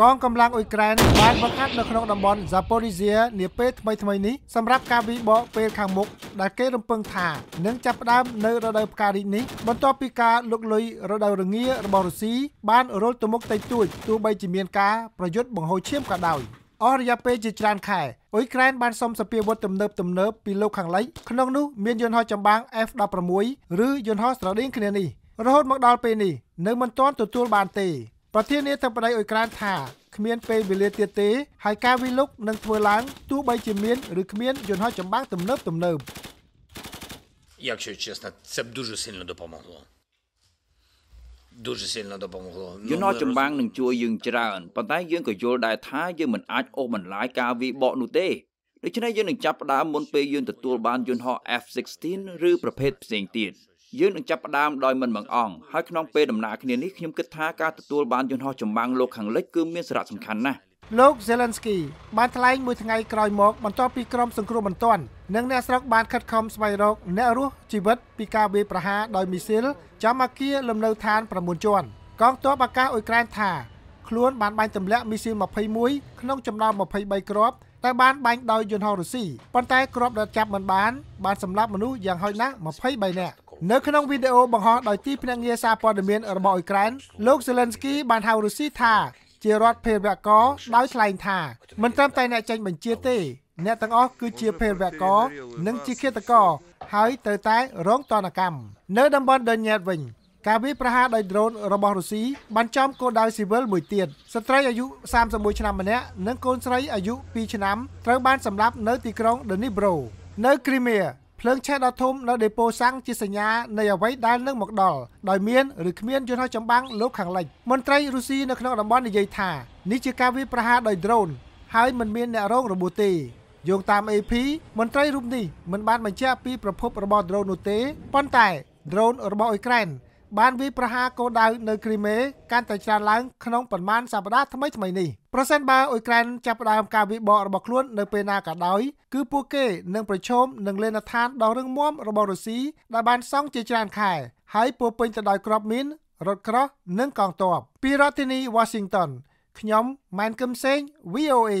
កងកម្លាំងអ៊ុយក្រែនបានបង្អាក់នៅក្នុងតំបន់ Zaporizhia នាពេលថ្មីថ្មីនេះសម្រាប់ការវិបកពេលខាងមុខដែលគេរំពឹងថានឹងចាប់ផ្ដើមនៅរដូវផ្ការីកនេះបន្ទាប់ពីការលុកលុយរដូវរងារបស់រុស្ស៊ីបានរុលទៅមុខតិចតួចទោះបីជាមានការប្រយុទ្ធបង្ហូរឈាមក៏ដោយអស់រយៈពេលជាច្រើនខែអ៊ុយក្រែនបានសុំសពាវុធទំនើបទំនើបពីលោកខាងលិចក្នុងនោះមានយន្តហោះចម្បាំង F16 ឬយន្តហោះស្រដៀងគ្នានេះរហូតមកដល់ពេលនេះនៅមិនទាន់ទទួលបានទេប្រធានាធិបតីអ៊ុយក្រែនថាគ្មានពេលវេលាទៀតទេហើយការវិលុកនឹងធ្វើឡើងទោះបីជាមានឬគ្មានយន្តហោះចម្បាំងទំនើបទំនើប Jak się честно, це б дуже сильно допомогло. Дуже сильно допомогло. យន្តហោះចម្បាំងនឹងជួយយើងច្រើនប៉ុន្តែយើងក៏យល់ដែរថាយើងមិនអាចអូសបន្លាយការវាយបកនោះទេដូច្នេះយើងនឹងចាប់ផ្ដើមមុនពេលយើងទទួលបានយន្តហោះ F16 ឬប្រភេទផ្សេងទៀត។យើងនឹងចាប់ផ្ដើមដោយមិនបង្អង់ហើយក្នុងពេលដំណើរគ្នានេះខ្ញុំគិតថាការទទួលបានយន្តហោះចម្បាំងលោកខាងលិចគឺមានសារៈសំខាន់ណាស់លោក Zelensky បានថ្លែងមួយថ្ងៃក្រោយមក បន្ទាប់ពីក្រុមសង្គ្រោះបន្ទាន់និងអ្នកស្រុកបានខិតខំស្វែងរកអ្នករស់ជីវិតពីការវាយប្រហារដោយមីស៊ីលចំអគារលំនៅឋាន9ជាន់កងទ័ពអាកាសអ៊ុយក្រែនថាខ្លួនបានបាញ់ទម្លាក់មីស៊ីល21ក្នុងចំណោម23គ្រាប់តែបានបាញ់ដោយយន្តហោះរុស្ស៊ីប៉ុន្តែគ្រាប់ដែលចាប់មិនបានបានសម្លាប់មនុស្សយ៉ាងហោចណាស់23នាក់នៅក្នុងវីដេអូបង្ហោះដោយទីភ្នាក់ងារសារព័ត៌មានរបស់អ៊ុយក្រែនលោកសេលេនស្គីបានហៅរុស្ស៊ីថាជារដ្ឋភេរវកដោយថ្លែងថាមិនត្រឹមតែអ្នកចេញបញ្ជាទេអ្នកទាំងអស់គឺជាភេរវកនិងជាឃាតករហើយត្រូវតែរងទណ្ឌកម្មនៅតំបន់ដុញ៉ែតវិញការវាយប្រហារដោយដ្រូនរបស់រុស្ស៊ីបានចំគោលដៅស៊ីវិលមួយទៀតស្ត្រីអាយុ31ឆ្នាំម្នាក់និងកូនស្រីអាយុ2ឆ្នាំត្រូវបានសម្លាប់នៅទីក្រុងដនីប្រូនៅគ្រីមៀភ្លើងឆេះដ៏ធំនៅដេប៉ូសាំងជាសញ្ញានៃអ្វីដែលនឹងមកដល់ដោយមានឬគ្មានយន្តហោះចម្បាំងលោកខាងលិចមន្ត្រីរុស្ស៊ីនៅក្នុងតំបន់និយាយថានេះជាការវាយប្រហារដោយដ្រូនហើយមិនមានអ្នករងរបួសទេយោងតាម AP មន្ត្រីរូបនេះមិនបានបញ្ជាក់ពីប្រភពរបស់ដ្រូននោះទេប៉ុន្តែដ្រូនរបស់អ៊ុយក្រែនបានវាយប្រហារគោលដៅនៅគ្រីមេកាន់តែច្រើនឡើងក្នុងប្រមាណសប្តាហ៍ថ្មីថ្មីនេះប្រសិនបើអ៊ុយក្រែនចាប់ផ្ដើមការវាយបករបស់ខ្លួននៅពេលណាក៏ដោយ គឺពួកគេនឹងប្រឈមនឹងលេនឋានដ៏រឹងមាំរបស់រុស្ស៊ីដែលបានសង់ជាច្រើនខែ ហើយពោពេញទៅដោយក្របមីនរថក្រោះនិងកងទ័ពពីរដ្ឋធានី Washington ខ្ញុំម៉ែនកឹមសេង VOA